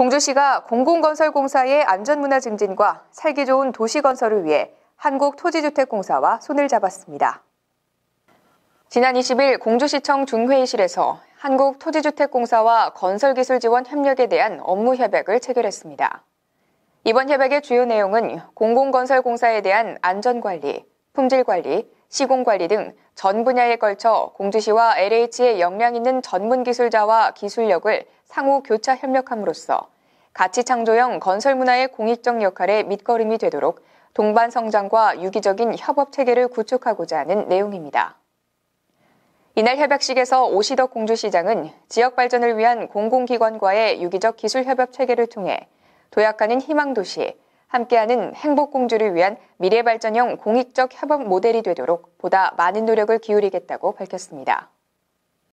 공주시가 공공건설공사의 안전문화 증진과 살기 좋은 도시 건설을 위해 한국토지주택공사와 손을 잡았습니다. 지난 20일 공주시청 중회의실에서 한국토지주택공사와 건설기술지원 협력에 대한 업무 협약을 체결했습니다. 이번 협약의 주요 내용은 공공건설공사에 대한 안전관리, 품질관리, 시공관리 등 전 분야에 걸쳐 공주시와 LH의 역량 있는 전문 기술자와 기술력을 상호 교차 협력함으로써 가치 창조형 건설 문화의 공익적 역할에 밑거름이 되도록 동반 성장과 유기적인 협업 체계를 구축하고자 하는 내용입니다. 이날 협약식에서 오시덕 공주시장은 지역 발전을 위한 공공기관과의 유기적 기술 협약 체계를 통해 도약하는 희망도시, 함께하는 행복공주를 위한 미래발전형 공익적 협업 모델이 되도록 보다 많은 노력을 기울이겠다고 밝혔습니다.